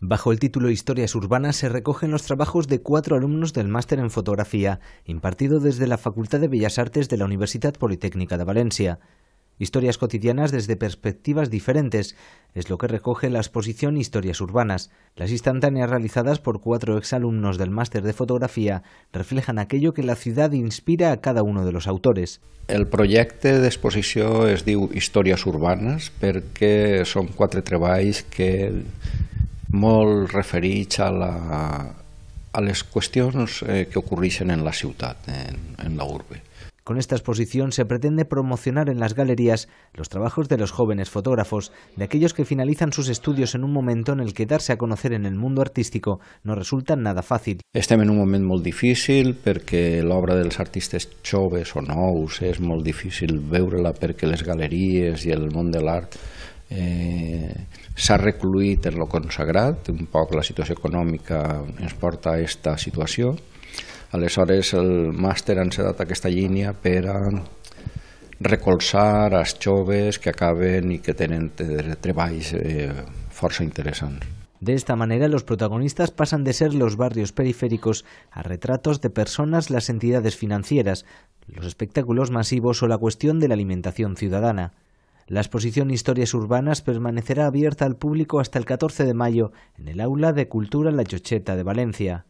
Bajo el título Historias Urbanas se recogen los trabajos de cuatro alumnos del máster en fotografía, impartido desde la Facultad de Bellas Artes de la Universidad Politécnica de Valencia. Historias cotidianas desde perspectivas diferentes es lo que recoge la exposición Historias Urbanas. Las instantáneas realizadas por cuatro exalumnos del máster de fotografía reflejan aquello que la ciudad inspira a cada uno de los autores. El proyecto de exposición es de Historias Urbanas porque son cuatro trabajos que Mol referits a, las cuestiones eh, que ocurriesen en la ciutat, en, la urbe. Con esta exposición se pretende promocionar en las galerías los trabajos de los jóvenes fotógrafos, de aquellos que finalizan sus estudios en un momento en el que darse a conocer en el mundo artístico no resulta nada fácil. Estem en un momento muy difícil ...porque la obra de los artistes joves o nous ...es muy difícil verla porque las galerías y el món del arte... eh, s'ha recluït en lo consagrat, un poc la situació econòmica ens porta a aquesta situació. Aleshores, el màster ha encetat aquesta línia per a recolzar als joves que acaben i que tenen treballs eh, força interessants. De esta manera, los protagonistas pasan de ser los barrios periféricos a retratos de personas, las entidades financieras, los espectáculos masivos o la cuestión de la alimentación ciudadana. La exposición Historias Urbanas permanecerá abierta al público hasta el 14 de mayo en el Aula de Cultura La Chocheta de Valencia.